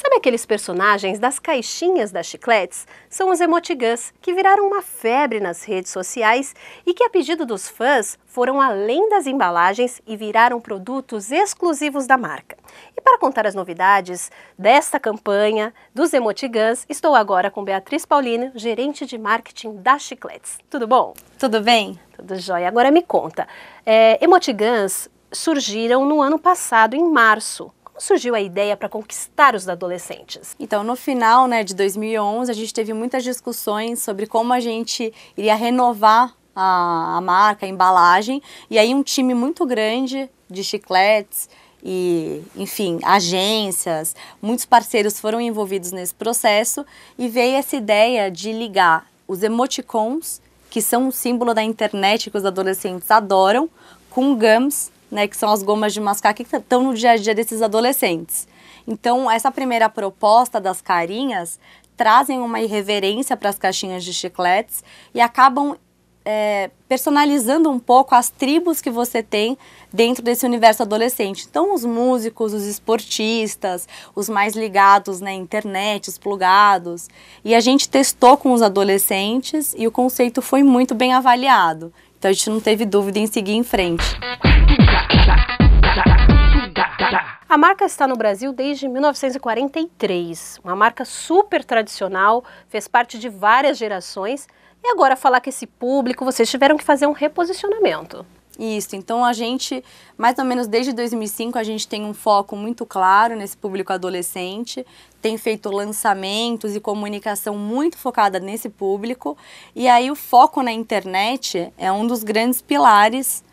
Sabe aqueles personagens das caixinhas das chicletes? São os emotigãs, que viraram uma febre nas redes sociais e que, a pedido dos fãs, foram além das embalagens e viraram produtos exclusivos da marca. E para contar as novidades desta campanha dos emotigãs, estou agora com Beatriz Paulino, gerente de marketing da Chicletes. Tudo bom? Tudo bem. Tudo jóia. Agora me conta, é, emotigãs surgiram no ano passado, em março. Como surgiu a ideia para conquistar os adolescentes? Então, no final né, de 2011, a gente teve muitas discussões sobre como a gente iria renovar a, a marca, a embalagem. E aí, um time muito grande de chicletes e, enfim, agências, muitos parceiros foram envolvidos nesse processo e veio essa ideia de ligar os emoticons, que são um símbolo da internet que os adolescentes adoram, com gums, né, que são as gomas de mascar que estão no dia a dia desses adolescentes. Então, essa primeira proposta das carinhas trazem uma irreverência para as caixinhas de chicletes e acabam é, personalizando um pouco as tribos que você tem dentro desse universo adolescente. Então, os músicos, os esportistas, os mais ligados na né, internet, os plugados. E a gente testou com os adolescentes e o conceito foi muito bem avaliado. Então, a gente não teve dúvida em seguir em frente. Tá, tá. A marca está no Brasil desde 1943, uma marca super tradicional, fez parte de várias gerações. E agora falar que esse público, vocês tiveram que fazer um reposicionamento. Isso, então a gente, mais ou menos desde 2005, a gente tem um foco muito claro nesse público adolescente, tem feito lançamentos e comunicação muito focada nesse público, e aí o foco na internet é um dos grandes pilares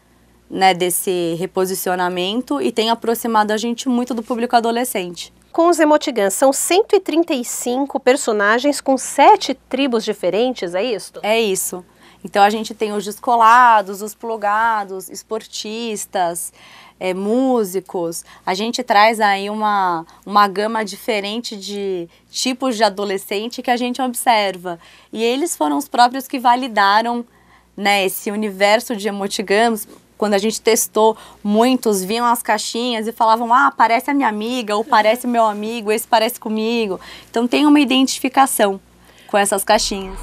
né, desse reposicionamento e tem aproximado a gente muito do público adolescente. Com os Emotigans, são 135 personagens com sete tribos diferentes, é isso? É isso. Então a gente tem os descolados, os plugados, esportistas, é, músicos. A gente traz aí uma, uma gama diferente de tipos de adolescente que a gente observa. E eles foram os próprios que validaram né, esse universo de emotigamos quando a gente testou, muitos viam as caixinhas e falavam: ah, parece a minha amiga, ou parece meu amigo, esse parece comigo. Então tem uma identificação com essas caixinhas.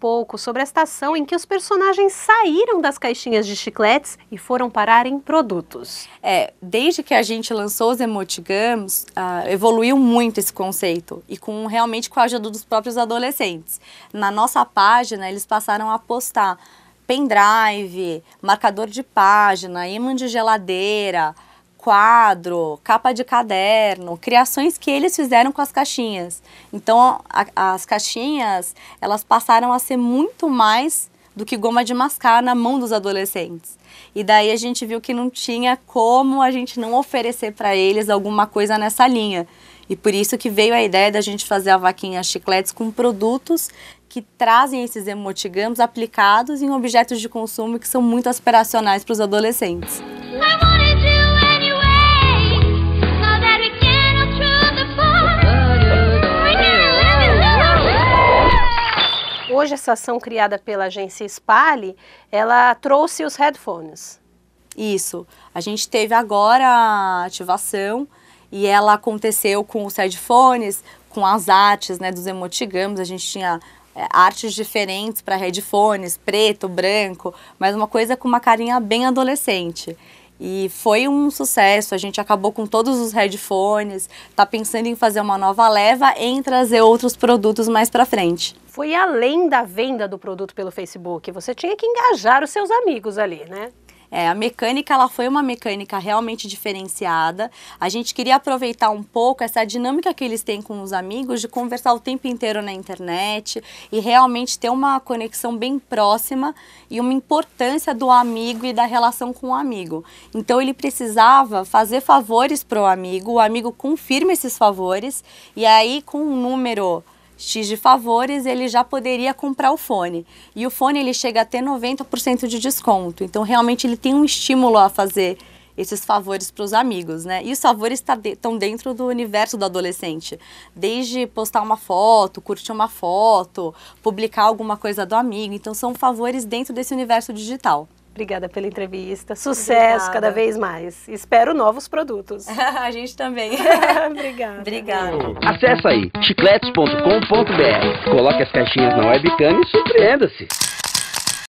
pouco sobre a estação em que os personagens saíram das caixinhas de chicletes e foram parar em produtos. É, desde que a gente lançou os emotigams, uh, ah, evoluiu muito esse conceito e com realmente com a ajuda dos próprios adolescentes. Na nossa página, eles passaram a postar pendrive, marcador de página, imã de geladeira, quadro, capa de caderno, criações que eles fizeram com as caixinhas. Então, a, as caixinhas, elas passaram a ser muito mais do que goma de mascar na mão dos adolescentes. E daí a gente viu que não tinha como a gente não oferecer para eles alguma coisa nessa linha. E por isso que veio a ideia da gente fazer a vaquinha chicletes com produtos que trazem esses emotigamos aplicados em objetos de consumo que são muito aspiracionais para os adolescentes. hoje essa ação criada pela agência Spale, ela trouxe os headphones. Isso. A gente teve agora a ativação e ela aconteceu com os headphones, com as artes né, dos emotigamos. A gente tinha é, artes diferentes para headphones, preto, branco, mas uma coisa com uma carinha bem adolescente. E foi um sucesso, a gente acabou com todos os headphones, tá pensando em fazer uma nova leva em trazer outros produtos mais para frente foi além da venda do produto pelo Facebook. Você tinha que engajar os seus amigos ali, né? É, a mecânica ela foi uma mecânica realmente diferenciada. A gente queria aproveitar um pouco essa dinâmica que eles têm com os amigos de conversar o tempo inteiro na internet e realmente ter uma conexão bem próxima e uma importância do amigo e da relação com o amigo. Então ele precisava fazer favores para o amigo, o amigo confirma esses favores e aí com um número X de favores, ele já poderia comprar o fone. E o fone ele chega até 90% de desconto. Então realmente ele tem um estímulo a fazer esses favores para os amigos, né? E os favores tá estão dentro do universo do adolescente, desde postar uma foto, curtir uma foto, publicar alguma coisa do amigo. Então são favores dentro desse universo digital. Obrigada pela entrevista. Sucesso Obrigada. cada vez mais. Espero novos produtos. A gente também. Obrigada. Obrigada. Acesse aí chicletes.com.br. Coloque as caixinhas na webcam e surpreenda-se.